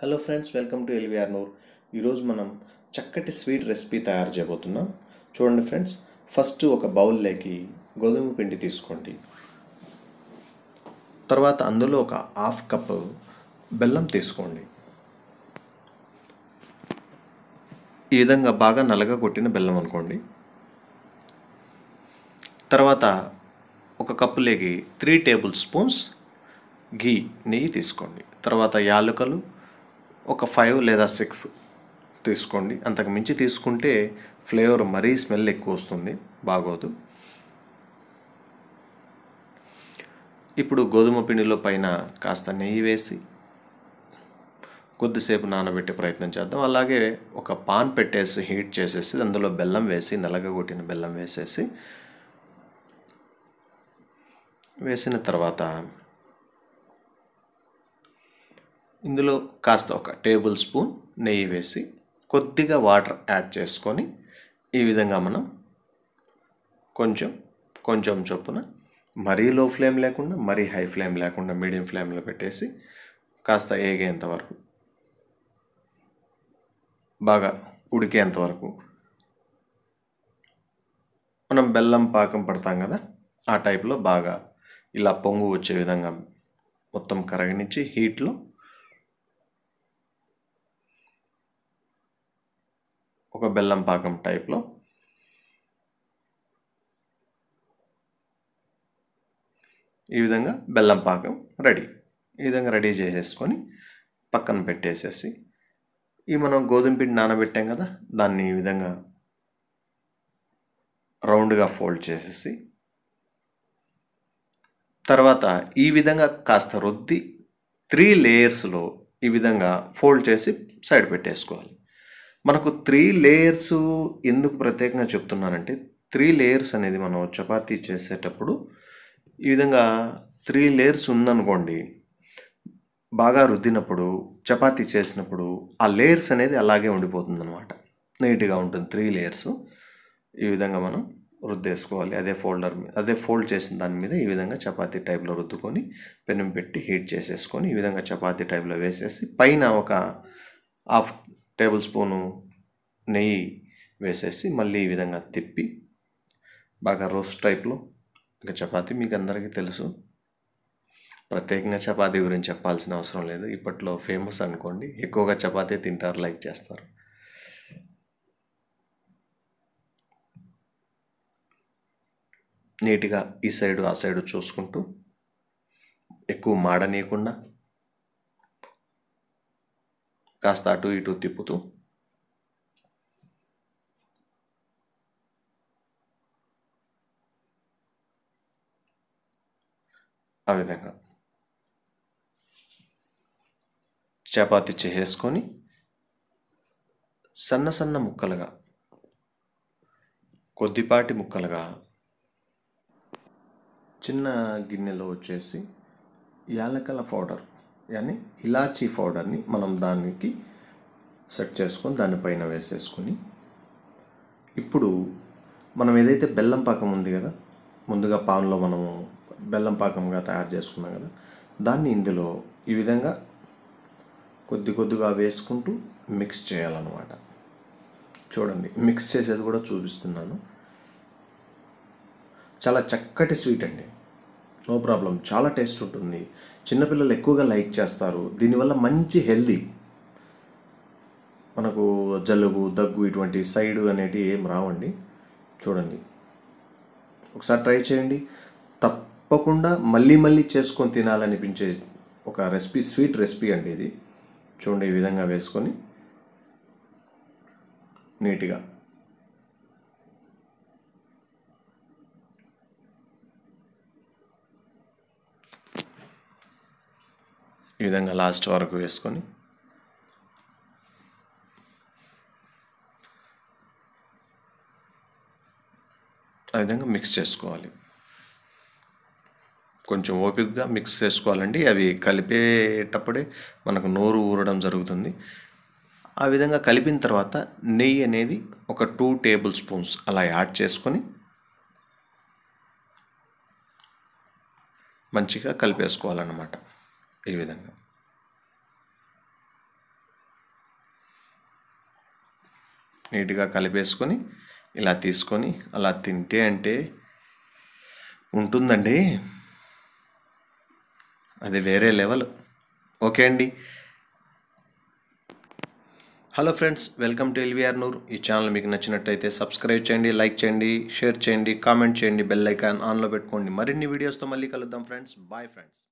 hello friends welcome to LVR Noor ఈరోజు మనం చక్కటి స్వీట్ రెసిపీ తయారు చేయబోతున్నాం చూడండి ఫ్రెండ్స్ ఫస్ట్ ఒక బౌల్లోకి గోధుమ పిండి తీసుకోండి తర్వాత అందులో ఒక హాఫ్ కప్ బెల్లం తీసుకోండి ఈ విధంగా బాగా నల్లగా కొట్టిన బెల్లం అనుకోండి తర్వాత ఒక కప్పులోకి త్రీ టేబుల్ స్పూన్స్ ఘీ నెయ్యి తీసుకోండి తర్వాత యాలకులు ఒక ఫైవ్ లేదా సిక్స్ తీసుకోండి అంతకు మించి తీసుకుంటే ఫ్లేవర్ మరీ స్మెల్ ఎక్కువ వస్తుంది బాగోదు ఇప్పుడు గోధుమ పిండిలో పైన కాస్త నెయ్యి వేసి కొద్దిసేపు నానబెట్టే ప్రయత్నం చేద్దాం అలాగే ఒక పాన్ పెట్టేసి హీట్ చేసేసి అందులో బెల్లం వేసి నలగగొట్టిన బెల్లం వేసేసి వేసిన తర్వాత ఇందులో కాస్త ఒక టేబుల్ స్పూన్ నెయ్యి వేసి కొద్దిగా వాటర్ యాడ్ చేసుకొని ఈ విధంగా మనం కొంచెం కొంచెం చొప్పున మరీ లో ఫ్లేమ్ లేకుండా మరీ హై ఫ్లేమ్ లేకుండా మీడియం ఫ్లేమ్లో పెట్టేసి కాస్త ఏగేంత వరకు బాగా ఉడికేంత వరకు మనం బెల్లం పాకం పడతాం కదా ఆ టైప్లో బాగా ఇలా పొంగు వచ్చే విధంగా మొత్తం కరగనిచ్చి హీట్లో ఒక బెల్లం పాకం టైప్లో ఈ విధంగా బెల్లం పాకం రెడీ ఈ విధంగా రెడీ చేసేసుకొని పక్కన పెట్టేసేసి ఈ మనం గోధుమ పిండి నానబెట్టాం కదా దాన్ని ఈ విధంగా రౌండ్గా ఫోల్డ్ చేసేసి తర్వాత ఈ విధంగా కాస్త రొద్ది త్రీ లేయర్స్లో ఈ విధంగా ఫోల్డ్ చేసి సైడ్ పెట్టేసుకోవాలి మనకు త్రీ లేయర్స్ ఎందుకు ప్రత్యేకంగా చెప్తున్నానంటే త్రీ లేయర్స్ అనేది మనం చపాతీ చేసేటప్పుడు ఈ విధంగా త్రీ లేయర్స్ ఉందనుకోండి బాగా రుద్దినప్పుడు చపాతీ చేసినప్పుడు ఆ లేయర్స్ అనేది అలాగే ఉండిపోతుంది అనమాట నీట్గా ఉంటుంది త్రీ లేయర్స్ ఈ విధంగా మనం రుద్దేసుకోవాలి అదే ఫోల్డర్ అదే ఫోల్డ్ చేసిన దాని మీద ఈ విధంగా చపాతీ టైప్లో రుద్దుకొని పెనం పెట్టి హీట్ చేసేసుకొని ఈ విధంగా చపాతీ టైప్లో వేసేసి పైన ఒక హాఫ్ టేబుల్ స్పూను నెయ్యి వేసేసి మళ్ళీ ఈ విధంగా తిప్పి బాగా రోస్ట్ టైప్లో ఇంకా చపాతి మీకు అందరికీ తెలుసు ప్రత్యేకంగా చపాతీ గురించి చెప్పాల్సిన అవసరం లేదు ఇప్పట్లో ఫేమస్ అనుకోండి ఎక్కువగా చపాతీ తింటారు లైక్ చేస్తారు నీట్గా ఈ సైడు ఆ సైడు చూసుకుంటూ ఎక్కువ మాడనీయకుండా కాస్త అటు ఇటు తిప్పుతూ ఆ విధంగా చపాతి చేసుకొని సన్న సన్న ముక్కలుగా కొద్దిపాటి ముక్కలుగా చిన్న గిన్నెలో వచ్చేసి యాలకల పౌడర్ అని ఇలాచీ పౌడర్ని మనం దానికి సెట్ చేసుకొని దానిపైన వేసేసుకొని ఇప్పుడు మనం ఏదైతే బెల్లం పాకం ఉంది కదా ముందుగా పాన్లో మనము బెల్లం పాకంగా తయారు చేసుకున్నాం కదా దాన్ని ఇందులో ఈ విధంగా కొద్ది కొద్దిగా వేసుకుంటూ మిక్స్ చేయాలన్నమాట చూడండి మిక్స్ చేసేది కూడా చూపిస్తున్నాను చాలా చక్కటి స్వీట్ అండి నో ప్రాబ్లం చాలా టేస్ట్ ఉంటుంది చిన్నపిల్లలు ఎక్కువగా లైక్ చేస్తారు దీనివల్ల మంచి హెల్దీ మనకు జలుబు దగ్గు ఇటువంటి సైడ్ అనేటివి ఏం రావండి చూడండి ఒకసారి ట్రై చేయండి తప్పకుండా మళ్ళీ మళ్ళీ చేసుకొని తినాలనిపించే ఒక రెసిపీ స్వీట్ రెసిపీ అండి ఇది చూడండి ఈ విధంగా వేసుకొని నీట్గా ఈ విధంగా లాస్ట్ వరకు వేసుకొని ఆ విధంగా మిక్స్ చేసుకోవాలి కొంచెం ఓపికగా మిక్స్ చేసుకోవాలండి అవి కలిపేటప్పుడే మనకు నోరు ఊరడం జరుగుతుంది ఆ విధంగా కలిపిన తర్వాత నెయ్యి అనేది ఒక టూ టేబుల్ స్పూన్స్ అలా యాడ్ చేసుకొని మంచిగా కలిపేసుకోవాలన్నమాట ఈ విధంగా నీట్గా కలిపేసుకొని ఇలా తీసుకొని అలా తింటే అంటే ఉంటుందండి అది వేరే లెవెల్ ఓకే అండి hello friends welcome to LVR Noor ఈ ఛానల్ మీకు నచ్చినట్టయితే సబ్స్క్రైబ్ చేయండి లైక్ చేయండి షేర్ చేయండి కామెంట్ చేయండి బెల్ ఐకాన్ ఆన్లో పెట్టుకోండి మరిన్ని వీడియోస్తో మళ్ళీ కలుద్దాం ఫ్రెండ్స్ బాయ్ ఫ్రెండ్స్